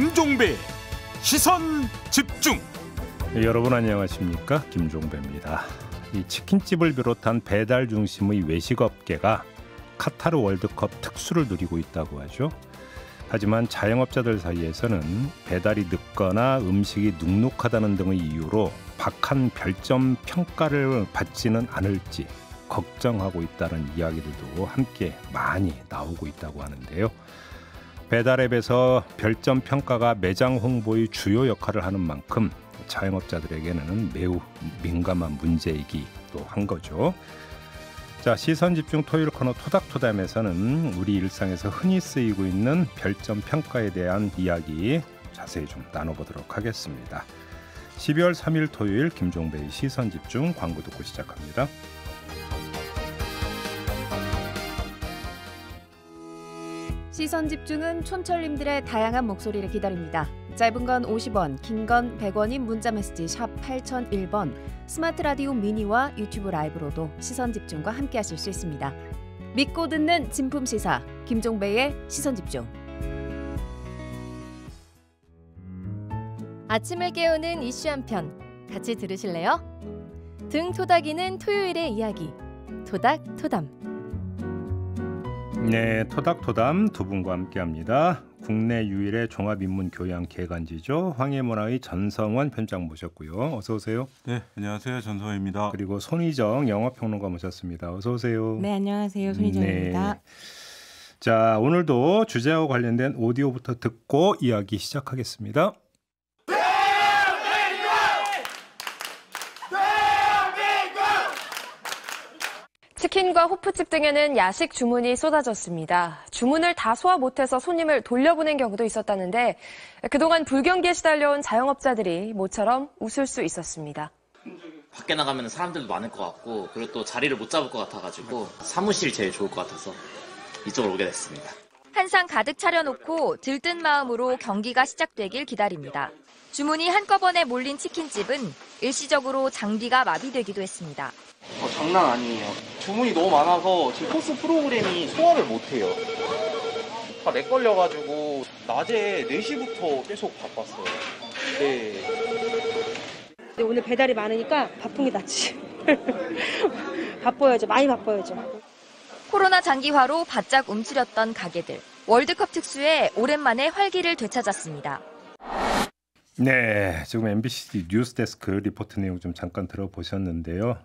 김종배 시선 집중. 여러분 안녕하십니까 김종배입니다. 이 치킨집을 비롯한 배달 중심의 외식업계가 카타르 월드컵 특수를 누리고 있다고 하죠. 하지만 자영업자들 사이에서는 배달이 늦거나 음식이 눅눅하다는 등의 이유로 박한 별점 평가를 받지는 않을지 걱정하고 있다는 이야기들도 함께 많이 나오고 있다고 하는데요. 배달앱에서 별점 평가가 매장 홍보의 주요 역할을 하는 만큼 자영업자들에게는 매우 민감한 문제이기도 한 거죠. 자 시선 집중 토요일 코너 토닥토담에서는 우리 일상에서 흔히 쓰이고 있는 별점 평가에 대한 이야기 자세히 좀 나눠보도록 하겠습니다. 12월 3일 토요일 김종배의 시선 집중 광고 듣고 시작합니다. 시선 집중은 촌철님들의 다양한 목소리를 기다립니다. 짧은 건 50원, 긴 건 100원인 문자 메시지 8001번, 스마트 라디오 미니와 유튜브 라이브로도 시선 집중과 함께 하실 수 있습니다. 믿고 듣는 진품 시사 김종배의 시선 집중. 아침을 깨우는 이슈 한 편 같이 들으실래요? 등 토닥이는 토요일의 이야기 토닥 토담. 네, 토닥토담 두 분과 함께합니다. 국내 유일의 종합인문교양 개간지죠. 황해문화의 전성원 편장 모셨고요. 어서 오세요. 네, 안녕하세요. 전성원입니다. 그리고 손희정 영화평론가 모셨습니다. 어서 오세요. 네, 안녕하세요. 손희정입니다. 네. 자, 오늘도 주제와 관련된 오디오부터 듣고 이야기 시작하겠습니다. 치킨과 호프집 등에는 야식 주문이 쏟아졌습니다. 주문을 다 소화 못해서 손님을 돌려보낸 경우도 있었다는데 그동안 불경기에 시달려온 자영업자들이 모처럼 웃을 수 있었습니다. 밖에 나가면 사람들도 많을 것 같고 그리고 또 자리를 못 잡을 것 같아가지고 사무실이 제일 좋을 것 같아서 이쪽으로 오게 됐습니다. 한상 가득 차려놓고 들뜬 마음으로 경기가 시작되길 기다립니다. 주문이 한꺼번에 몰린 치킨집은 일시적으로 장비가 마비되기도 했습니다. 어, 장난 아니에요. 주문이 너무 많아서 지금 코스 프로그램이 소화를 못해요. 다렉 걸려가지고 낮에 4시부터 계속 바빴어요. 네. 근데 오늘 배달이 많으니까 바쁜 게 낫지. 바빠야죠. 많이 바빠야죠. 코로나 장기화로 바짝 움츠렸던 가게들. 월드컵 특수에 오랜만에 활기를 되찾았습니다. 네, 지금 MBC 뉴스데스크 리포트 내용 좀 잠깐 들어보셨는데요.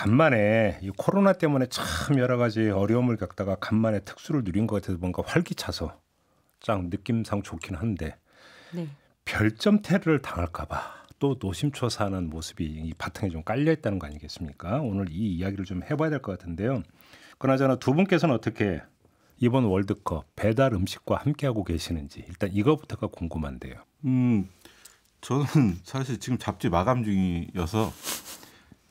간만에 이 코로나 때문에 참 여러 가지 어려움을 겪다가 간만에 특수를 누린 것 같아서 뭔가 활기차서 짱 느낌상 좋긴 한데 네. 별점 테러를 당할까봐 또 노심초사하는 모습이 이 바탕에 좀 깔려 있다는 거 아니겠습니까? 오늘 이 이야기를 좀 해봐야 될 것 같은데요. 그나저나 두 분께서는 어떻게 이번 월드컵 배달 음식과 함께하고 계시는지 일단 이거부터가 궁금한데요. 음, 저는 사실 지금 잡지 마감 중이어서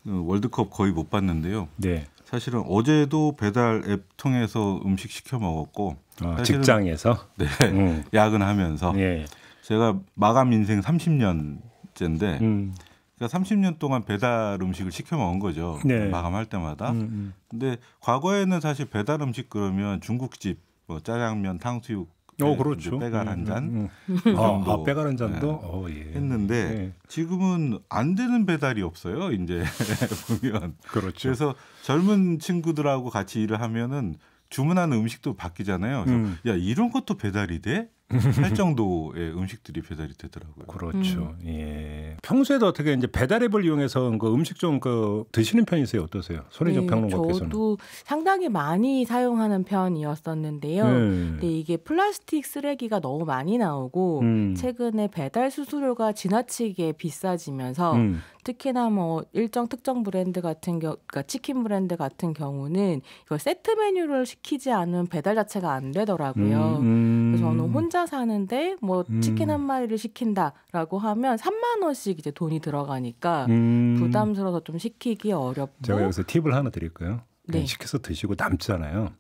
그 월드컵 거의 못 봤는데요. 네. 사실은 어제도 배달 앱 통해서 음식 시켜 먹었고 아, 직장에서 네 음. 야근하면서 예. 제가 마감 인생 30년째인데 음. 그러니까 30년 동안 배달 음식을 시켜 먹은 거죠 네. 마감할 때마다. 음, 음, 근데 과거에는 사실 배달 음식 그러면 중국집 뭐 짜장면, 탕수육 어, 네, 그렇죠. 뭐 빼갈 한 음, 잔. 음, 음. 그 아, 아, 빼갈 한 잔도 네. 어, 예. 했는데 네. 지금은 안 되는 배달이 없어요. 이제 보면 그렇죠. 그래서 젊은 친구들하고 같이 일을 하면은 주문하는 음식도 바뀌잖아요. 그래서 음. 야 이런 것도 배달이 돼? 할 정도의 음식들이 배달이 되더라고요. 그렇죠. 음. 예. 평소에도 어떻게 이제 배달앱을 이용해서 그 음식 좀그 드시는 편이세요? 어떠세요? 손혜정 네, 평론가께서는. 저도 상당히 많이 사용하는 편이었었는데요. 네. 근데 이게 플라스틱 쓰레기가 너무 많이 나오고 음. 최근에 배달 수수료가 지나치게 비싸지면서 음. 특히나 뭐 일정 특정 브랜드 같은 경우, 그러니까 치킨 브랜드 같은 경우는 이걸 세트 메뉴를 시키지 않은 배달 자체가 안 되더라고요. 음, 음. 그래서 저는 혼자 사는데 뭐 음. 치킨 한 마리를 시킨다라고 하면 3만 원씩 이제 돈이 들어가니까 음. 부담스러워서 좀 시키기 어렵고. 제가 여기서 팁을 하나 드릴까요? 네. 시켜서 드시고 남잖아요.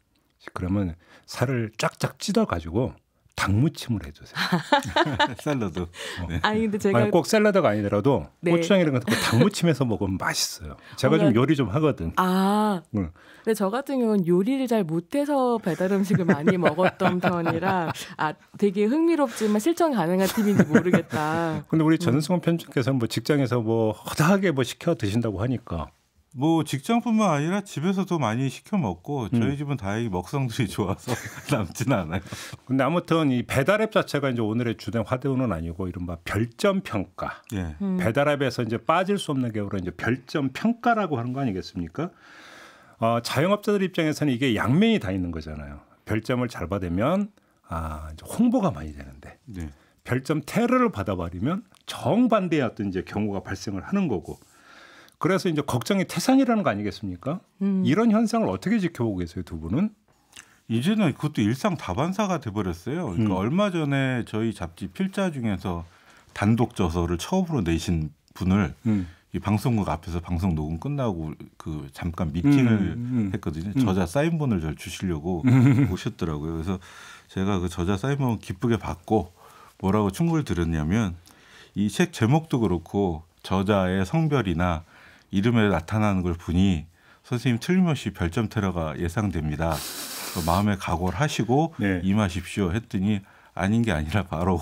그러면 살을 쫙쫙 찢어 가지고 닭무침을 해주세요. 샐러드. 어. 네. 아니 근데 제가 아니, 꼭 샐러드가 아니더라도 네. 고추장 이런 거도 닭무침해서 먹으면 맛있어요. 제가 오좀 어, 요리 좀 하거든. 아. 응. 근데 저 같은 경우는 요리를 잘 못해서 배달 음식을 많이 먹었던 편이라 아 되게 흥미롭지만 실천 가능한 팀인지 모르겠다. 근데 우리 음. 전승원 편집께서는 뭐 직장에서 뭐 허다하게 뭐 시켜 드신다고 하니까 뭐 직장뿐만 아니라 집에서도 많이 시켜 먹고 저희 음. 집은 다행히 먹성들이 좋아서 남지는 않아요. 근데 아무튼 이 배달앱 자체가 이제 오늘의 주된 화두는 아니고 이른바 별점 평가. 예. 음. 배달앱에서 이제 빠질 수 없는 게 바로 이제 별점 평가라고 하는 거 아니겠습니까? 어, 자영업자들 입장에서는 이게 양면이 다 있는 거잖아요. 별점을 잘 받으면 아, 홍보가 많이 되는데 네. 별점 테러를 받아버리면 정반대의 어떤 이제 경우가 발생을 하는 거고 그래서 이제 걱정이 태산이라는 거 아니겠습니까? 음. 이런 현상을 어떻게 지켜보고 계세요, 두 분은? 이제는 그것도 일상 다반사가 돼버렸어요. 그러니까 음. 얼마 전에 저희 잡지 필자 중에서 단독 저서를 처음으로 내신 분을 음. 이 방송국 앞에서 방송 녹음 끝나고 그 잠깐 미팅을 음, 음, 음. 했거든요. 저자 음. 사인본을 저 주시려고 오셨더라고요. 그래서 제가 그 저자 사인본 기쁘게 받고 뭐라고 충고를 드렸냐면 이 책 제목도 그렇고 저자의 성별이나 이름에 나타나는 걸 보니 선생님 틀림없이 별점 테러가 예상됩니다. 마음의 각오를 하시고 네. 임하십시오 했더니 아닌 게 아니라 바로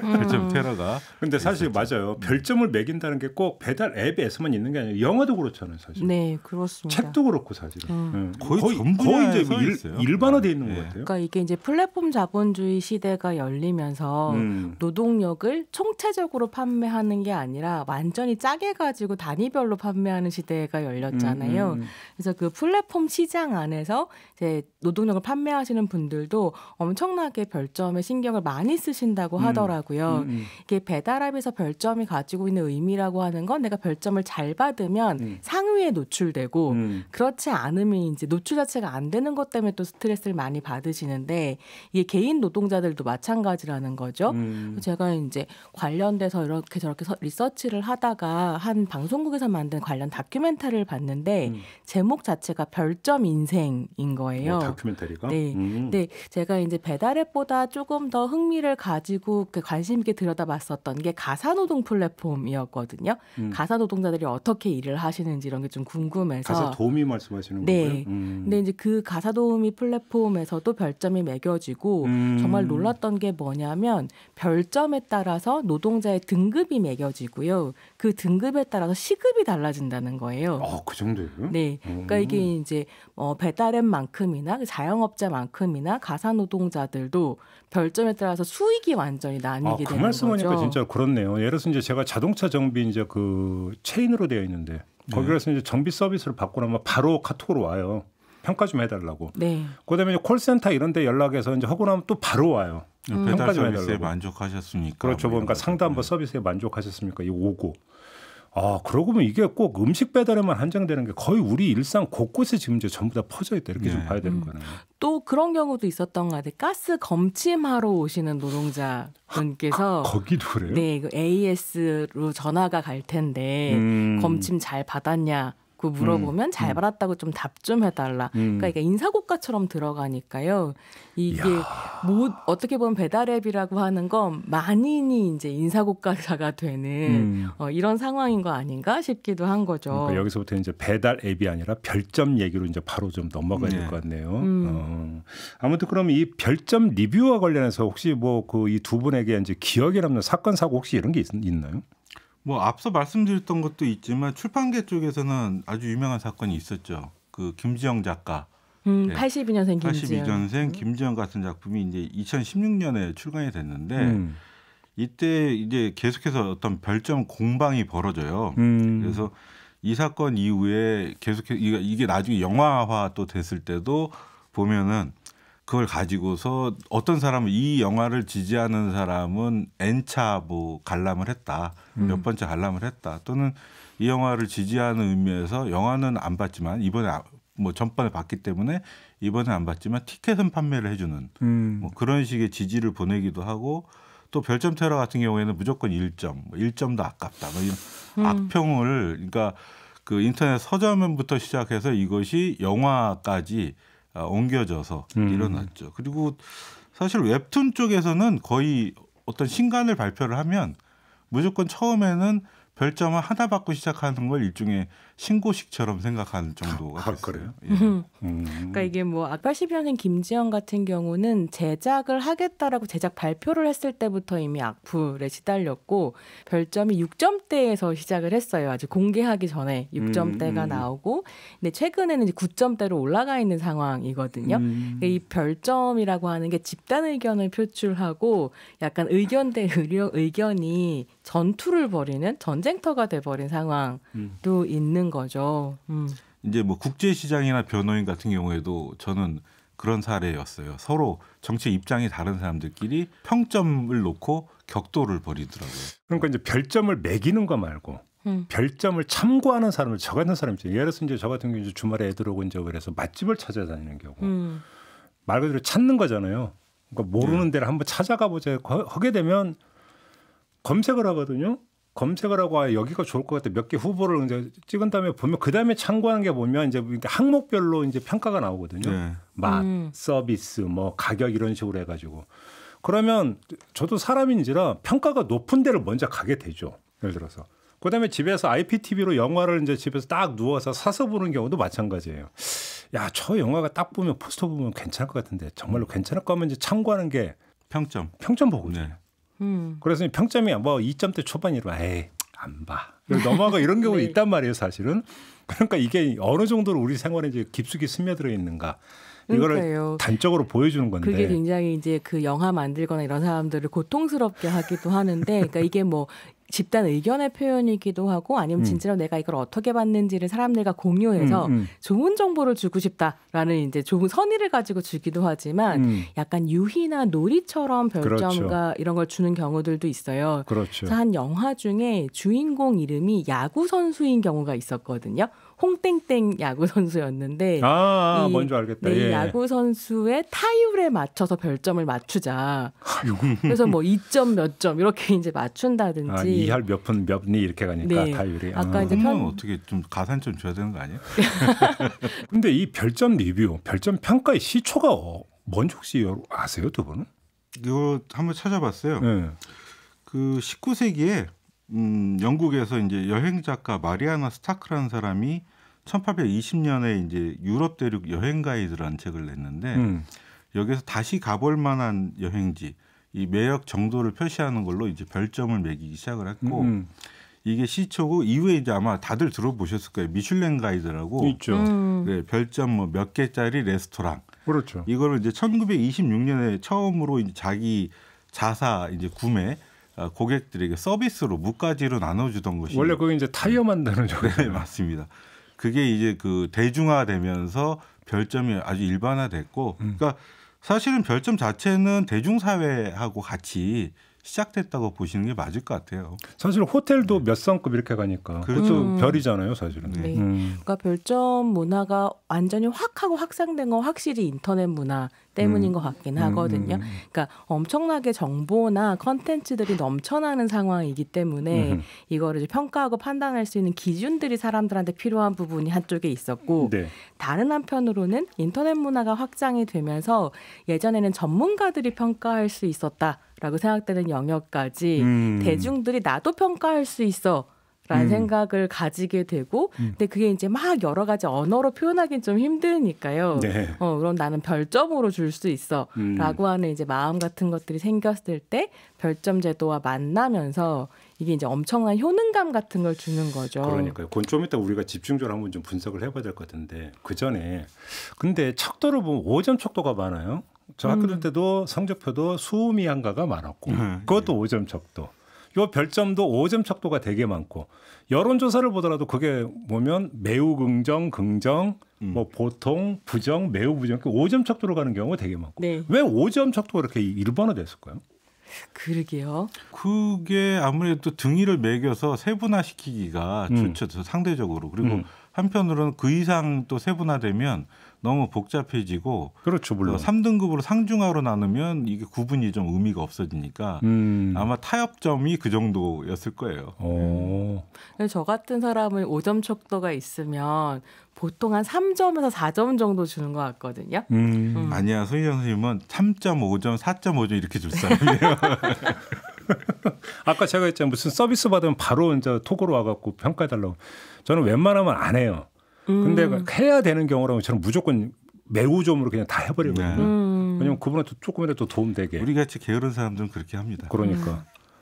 별점 음. 테러가. 근데 사실 있었죠. 맞아요. 별점을 매긴다는 게 꼭 배달 앱에서만 있는 게아니라 영화도 그렇잖아요, 사실. 네, 그렇습니다. 책도 그렇고 사실. 음. 네. 거의 거의, 전 거의 이제 뭐 일, 반화돼 네. 있는 네. 것 같아요. 그러니까 이게 이제 플랫폼 자본주의 시대가 열리면서 음. 노동력을 총체적으로 판매하는 게 아니라 완전히 짜게 가지고 단위별로 판매하는 시대가 열렸잖아요. 음. 음 그래서 그 플랫폼 시장 안에서 이제 노동력을 판매하시는 분들도 엄청나게 별점의 신경을 많이 쓰신다고 음, 하더라고요. 음, 음. 이게 배달앱에서 별점이 가지고 있는 의미라고 하는 건 내가 별점을 잘 받으면 상위에 노출되고 그렇지 않으면 이제 노출 자체가 안 되는 것 때문에 또 스트레스를 많이 받으시는데 이게 개인 노동자들도 마찬가지라는 거죠. 음. 제가 이제 관련돼서 이렇게 저렇게 리서치를 하다가 한 방송국에서 만든 관련 다큐멘터리를 봤는데 음. 제목 자체가 별점 인생인 거예요. 어, 다큐멘터리가? 네. 음. 네. 제가 이제 배달앱보다 좀 조금 더 흥미를 가지고 그 관심 있게 들여다봤었던 게 가사노동 플랫폼이었거든요. 음. 가사노동자들이 어떻게 일을 하시는지 이런 게 좀 궁금해서 가사 도우미 말씀하시는 네. 거예요? 음. 근데 이제 그 가사 도우미 플랫폼에서도 별점이 매겨지고 음. 정말 놀랐던 게 뭐냐면 별점에 따라서 노동자의 등급이 매겨지고요. 그 등급에 따라서 시급이 달라진다는 거예요. 아, 그정도요 네. 그러니까 이게 이제 어, 배달앱만큼이나 그 자영업자만큼이나 가사노동자들도 별점에 따라서 수익이 완전히 나뉘게 아, 그 되는 거죠. 그 말씀하니까 진짜 그렇네요. 예를 들어서 이제 제가 자동차 정비 이제 그 체인으로 되어 있는데 거기 가서 이제 정비 서비스를 받고 나면 뭐 바로 카톡으로 와요. 평가 좀 해달라고. 네. 그다음에 콜센터 이런데 연락해서 이제 하고 나면 또 바로 와요. 음. 평가 좀 해달라고. 만족하셨습니까? 그렇죠. 그러니까 뭐 그러니까 상담 뭐 서비스에 만족하셨습니까? 이 오고. 아, 그러고 보면 이게 꼭 음식 배달에만 한정되는 게 거의 우리 일상 곳곳에 지금 이제 전부 다 퍼져 있다 이렇게 네. 좀 봐야 되는 음. 거네요. 또 그런 경우도 있었던 것 같아요. 가스 검침하러 오시는 노동자 분께서 아, 거기도 그래요? 네, 그 AS로 전화가 갈 텐데 음. 검침 잘 받았냐 자꾸 음. 물어보면 음. 잘 받았다고 좀 답좀 좀 해달라. 음. 그러니까 인사고가처럼 들어가니까요. 이게 뭐 어떻게 보면 배달앱이라고 하는 건 만인이 이제 인사고가가 되는 음. 어, 이런 상황인 거 아닌가 싶기도 한 거죠. 그러니까 여기서부터 이제 배달앱이 아니라 별점 얘기로 이제 바로 좀 넘어가야 네. 될것 같네요. 음. 어. 아무튼 그럼 이 별점 리뷰와 관련해서 혹시 뭐 그 이 두 분에게 이제 기억에 남는 사건 사고 혹시 이런 게 있, 있나요? 뭐 앞서 말씀드렸던 것도 있지만 출판계 쪽에서는 아주 유명한 사건이 있었죠. 그 김지영 작가. 음, 82년생 예. 김지영. 82년생 김지영 같은 작품이 이제 2016년에 출간이 됐는데 음. 이때 이제 계속해서 어떤 별점 공방이 벌어져요. 음. 그래서 이 사건 이후에 계속해서 이게 나중에 영화화 또 됐을 때도 보면은 그걸 가지고서 어떤 사람은 이 영화를 지지하는 사람은 N차 뭐 관람을 했다. 음. 몇 번째 관람을 했다. 또는 이 영화를 지지하는 의미에서 영화는 안 봤지만 이번에 아, 뭐 전번에 봤기 때문에 이번에 안 봤지만 티켓은 판매를 해주는 음. 뭐 그런 식의 지지를 보내기도 하고 또 별점 테러 같은 경우에는 무조건 1점, 1점도 뭐 아깝다. 뭐 이런 음. 악평을 그러니까 그 인터넷 서점부터 시작해서 이것이 영화까지 아, 옮겨져서 음. 일어났죠. 그리고 사실 웹툰 쪽에서는 거의 어떤 신간을 발표를 하면 무조건 처음에는 별점을 하나 받고 시작하는 걸 일종의 신고식처럼 생각하는 정도가 아, 됐어요. 예. 음. 음. 그러니까 이게 뭐 80년생 김지영 같은 경우는 제작을 하겠다라고 제작 발표를 했을 때부터 이미 악플에 시달렸고 별점이 6점대에서 시작을 했어요. 아주 공개하기 전에 6점대가 음, 음, 나오고 근데 최근에는 이제 9점대로 올라가 있는 상황이거든요. 음. 그이 그러니까 별점이라고 하는 게 집단 의견을 표출하고 약간 의견 대 의견이 전투를 벌이는 전쟁터가 돼버린 상황도 있는 되는 거죠. 음. 이제 뭐 국제시장이나 변호인 같은 경우에도 저는 그런 사례였어요. 서로 정치 입장이 다른 사람들끼리 평점을 놓고 격돌을 벌이더라고요. 그러니까 이제 별점을 매기는 거 말고 음. 별점을 참고하는 사람을 저 같은 사람이죠. 예를 들어서 이제 저 같은 경우 이제 주말에 애들 오고 이제 그래서 맛집을 찾아다니는 경우 음. 말 그대로 찾는 거잖아요. 그러니까 모르는 네. 데를 한번 찾아가 보자 하게 되면 검색을 하거든요. 검색을 하고 아 여기가 좋을 것 같아 몇 개 후보를 이제 찍은 다음에 보면 그 다음에 참고한 게 보면 이제 항목별로 이제 평가가 나오거든요. 네. 맛, 음. 서비스, 뭐 가격 이런 식으로 해가지고 그러면 저도 사람인지라 평가가 높은 데를 먼저 가게 되죠. 예를 들어서 그다음에 집에서 IPTV로 영화를 이제 집에서 딱 누워서 사서 보는 경우도 마찬가지예요. 야 저 영화가 딱 보면 포스터 보면 괜찮을 것 같은데 정말로 괜찮을 거면 이제 참고하는 게 평점 평점 보거든요. 네. 음. 그래서 평점이 뭐 2점대 초반이라 에이 안 봐. 넘어가 이런 경우 네. 있단 말이에요 사실은. 그러니까 이게 어느 정도로 우리 생활에 이제 깊숙이 스며들어 있는가. 이거를 그러니까요. 단적으로 보여주는 건데 그게 굉장히 이제 그 영화 만들거나 이런 사람들을 고통스럽게 하기도 하는데 그러니까 이게 뭐 집단 의견의 표현이기도 하고 아니면 음. 진짜로 음. 내가 이걸 어떻게 봤는지를 사람들과 공유해서 음, 음. 좋은 정보를 주고 싶다라는 이제 좋은 선의를 가지고 주기도 하지만 음. 약간 유희나 놀이처럼 그렇죠. 별점과 그렇죠. 이런 걸 주는 경우들도 있어요. 그렇죠. 한 영화 중에 주인공 이름이 야구 선수인 경우가 있었거든요. 홍땡땡 야구 선수였는데 아, 아, 이, 뭔지 알겠다. 네, 예. 야구 선수의 타율에 맞춰서 별점을 맞추자. 그래서 뭐 2점 몇 점 이렇게 이제 맞춘다든지 아, 2할 몇푼 몇리 이렇게 가니까 네. 타율이. 아까 아. 이제 편... 어떻게 좀 가산점 줘야 되는 거 아니에요? 근데 이 별점 리뷰, 별점 평가의 시초가 어, 뭔지 혹시 아세요, 두 분은? 이거 한번 찾아봤어요. 네. 그 19세기에 음, 영국에서 이제 여행 작가 마리아나 스타크라는 사람이 1820년에 이제 유럽 대륙 여행 가이드라는 책을 냈는데 음. 여기서 다시 가볼 만한 여행지 이 매력 정도를 표시하는 걸로 이제 별점을 매기기 시작을 했고 음, 음. 이게 시초고 이후에 이제 아마 다들 들어보셨을 거예요. 미슐랭 가이드라고 있죠. 음. 네, 별점 뭐 몇 개짜리 레스토랑. 그렇죠. 이거를 이제 1926년에 처음으로 이제 자기 자사 이제 구매 아, 고객들에게 서비스로 무가지로 나눠주던 것이 원래 그게 이제 타이어 만드는 네, 맞습니다. 그게 이제 그 대중화되면서 별점이 아주 일반화됐고, 음. 그러니까 사실은 별점 자체는 대중사회하고 같이 시작됐다고 보시는 게 맞을 것 같아요. 사실 호텔도 네. 몇 성급 이렇게 가니까 그렇죠. 음. 별이잖아요, 사실은. 네. 네. 음. 그러니까 별점 문화가 완전히 확 하고 확산된 건 확실히 인터넷 문화 때문인 음. 것 같긴 하거든요. 음, 음, 음. 그러니까 엄청나게 정보나 컨텐츠들이 넘쳐나는 상황이기 때문에 이거를 이제 평가하고 판단할 수 있는 기준들이 사람들한테 필요한 부분이 한쪽에 있었고 네. 다른 한편으로는 인터넷 문화가 확장이 되면서 예전에는 전문가들이 평가할 수 있었다. 라고 생각되는 영역까지 음. 대중들이 나도 평가할 수 있어. 라는 음. 생각을 가지게 되고, 음. 근데 그게 이제 막 여러 가지 언어로 표현하기는 좀 힘드니까요. 네. 어, 그럼 나는 별점으로 줄 수 있어. 음. 라고 하는 이제 마음 같은 것들이 생겼을 때 별점 제도와 만나면서 이게 이제 엄청난 효능감 같은 걸 주는 거죠. 그러니까요. 그건 좀 이따 우리가 집중적으로 한번 좀 분석을 해봐야 될 것 같은데 그 전에 근데 척도를 보면 오점 척도가 많아요. 저 학교 음. 때도 성적표도 수미한가가 많았고 음, 그것도 예. 5점 척도. 요 별점도 5점 척도가 되게 많고 여론조사를 보더라도 그게 보면 매우 긍정, 긍정, 음. 뭐 보통, 부정, 매우 부정 이 5점 척도로 가는 경우가 되게 많고 네. 왜 5점 척도가 이렇게 일으로됐을까요 그러게요. 그게 아무래도 등위를 매겨서 세분화시키기가 음. 좋죠 상대적으로 그리고 음. 한편으로는 그 이상 또 세분화되면 너무 복잡해지고 그렇죠 물론 3등급으로 어, 상중하로 나누면 이게 구분이 좀 의미가 없어지니까 음. 아마 타협점이 그 정도였을 거예요. 어. 네. 저 같은 사람은 5점 척도가 있으면 보통 한 3점에서 4점 정도 주는 것 같거든요. 음. 음. 아니야 소희정 선생님은 3.5점, 4.5점 이렇게 줄 사람이에요. 아까 제가 했잖아요 무슨 서비스 받으면 바로 이제 톡으로 와갖고 평가해달라고 저는 웬만하면 안 해요. 음. 근데 해야 되는 경우라면 저는 무조건 매우좀으로 그냥 다해버리고 네. 음. 왜냐면 그분한테 조금이라도 도움되게. 우리 같이 게으른 사람들은 그렇게 합니다. 그러니까. 음.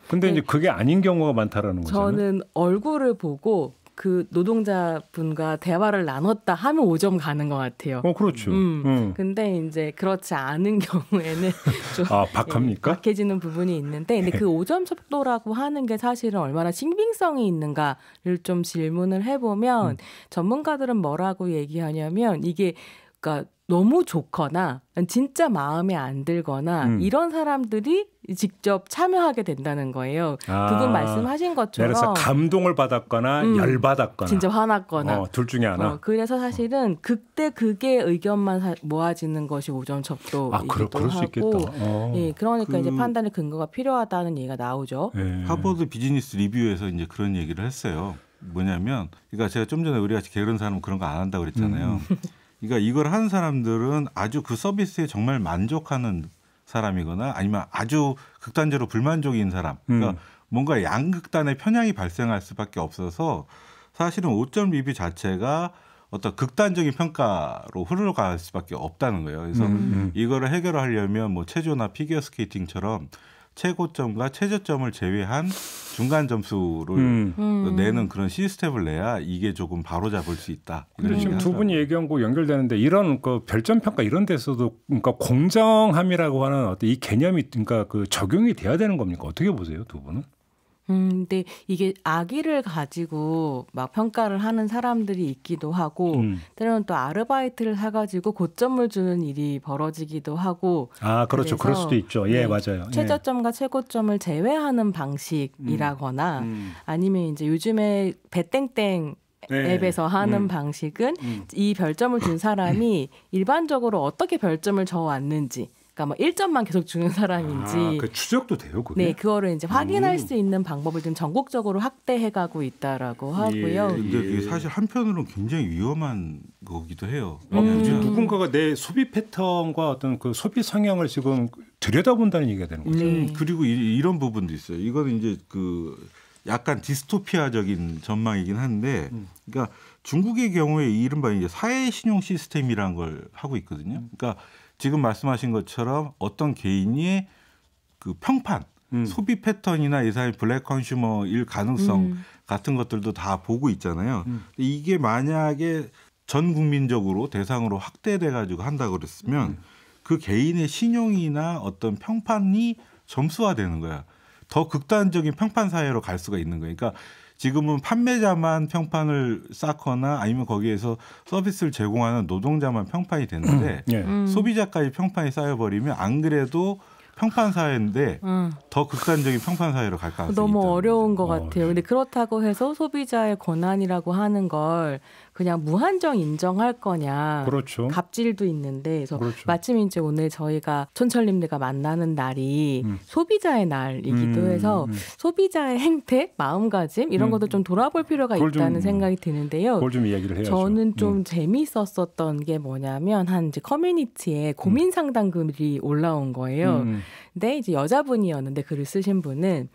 근데 네. 이제 그게 아닌 경우가 많다라는 거죠. 저는 얼굴을 보고 그 노동자분과 대화를 나눴다 하면 오점 가는 것 같아요. 어, 그렇죠. 음. 음. 근데 이제 그렇지 않은 경우에는 좀 아, 박합니까? 예, 박해지는 부분이 있는데 근데 그 오점 척도라고 하는 게 사실은 얼마나 신빙성이 있는가를 좀 질문을 해 보면 음. 전문가들은 뭐라고 얘기하냐면 이게 그러니까 너무 좋거나 진짜 마음에 안 들거나 음. 이런 사람들이 직접 참여하게 된다는 거예요. 아, 그분 말씀하신 것처럼 그래서 감동을 받았거나 음, 열 받았거나 진짜 화났거나 어, 둘 중에 하나. 어, 그래서 사실은 극대 어. 극의 의견만 사, 모아지는 것이 오점 첩도 아, 그러, 그럴 고수 있겠다. 어. 예, 그러니까 그, 이제 판단의 근거가 필요하다는 얘기가 나오죠. 예. 하버드 비즈니스 리뷰에서 이제 그런 얘기를 했어요. 뭐냐면 그러니까 제가 좀 전에 우리 같이 게으른 사람은 그런 거 안 한다 그랬잖아요. 음. 그러니까 이걸 한 사람들은 아주 그 서비스에 정말 만족하는 사람이거나 아니면 아주 극단적으로 불만족인 사람. 그러니까 음. 뭔가 양극단의 편향이 발생할 수밖에 없어서 사실은 오점 리뷰 자체가 어떤 극단적인 평가로 흐르러갈 수밖에 없다는 거예요. 그래서 음, 음. 이거를 해결하려면 뭐 체조나 피겨 스케이팅처럼 최고점과 최저점을 제외한 중간 점수를 음. 음. 내는 그런 시스템을 내야 이게 조금 바로 잡을 수 있다. 근데 지금 두 분이 얘기한 거 연결되는데 이런 그 별점 평가 이런 데서도 그러니까 공정함이라고 하는 어떤 이 개념이 그러니까 그 적용이 돼야 되는 겁니까? 어떻게 보세요, 두 분은? 음, 근데 이게 아기를 가지고 막 평가를 하는 사람들이 있기도 하고, 음. 때로는 또 아르바이트를 사가지고 고점을 주는 일이 벌어지기도 하고. 아, 그렇죠. 그럴 수도 있죠. 예, 네, 맞아요. 예. 최저점과 예. 최고점을 제외하는 방식이라거나, 음. 음. 아니면 이제 요즘에 배땡땡 네. 앱에서 하는 음. 방식은 음. 이 별점을 준 사람이 일반적으로 어떻게 별점을 저어왔는지 그러니까 뭐 1점만 계속 주는 사람인지 아, 그 추적도 돼요, 그게? 네, 그거를 이제 확인할 음. 수 있는 방법을 좀 전국적으로 확대해가고 있다라고 하고요. 예, 근데 그게 예. 사실 한편으로는 굉장히 위험한 거기도 해요. 음. 누군가가 내 소비 패턴과 어떤 그 소비 성향을 지금 들여다본다는 얘기가 되는 거죠. 네. 음, 그리고 이, 이런 부분도 있어요. 이거는 이제 그 약간 디스토피아적인 전망이긴 한데, 음. 그러니까 중국의 경우에 이른바 이제 사회 신용 시스템이라는 걸 하고 있거든요. 음. 그러니까 지금 말씀하신 것처럼 어떤 개인이 그 평판 음. 소비 패턴이나 이 사람이 블랙 컨슈머일 가능성 음. 같은 것들도 다 보고 있잖아요. 음. 이게 만약에 전 국민적으로 대상으로 확대돼 가지고 한다 그랬으면 음. 그 개인의 신용이나 어떤 평판이 점수화되는 거야. 더 극단적인 평판 사회로 갈 수가 있는 거예요. 그러니까 지금은 판매자만 평판을 쌓거나 아니면 거기에서 서비스를 제공하는 노동자만 평판이 되는데 네. 음. 예. 음. 소비자까지 평판이 쌓여버리면 안 그래도 평판 사회인데 음. 더 극단적인 평판 사회로 갈 가능성이 너무 어려운 것 같아요. 어. 근데 그렇다고 해서 소비자의 권한이라고 하는 걸 그냥 무한정 인정할 거냐. 그렇죠. 갑질도 있는데 그래서 그렇죠. 마침 이제 오늘 저희가 천철님들과 만나는 날이 음. 소비자의 날이기도 음, 해서 음, 음. 소비자의 행태, 마음가짐 이런 음, 것도 좀 음. 돌아볼 필요가 있다는 좀, 생각이 드는데요. 그걸 좀 이야기를 해야죠. 저는 좀 재미있었었던 게 뭐냐면 한 이제 커뮤니티에 고민 상담 글이 올라온 거예요. 근데 이제 여자분이었는데 글을 쓰신 분은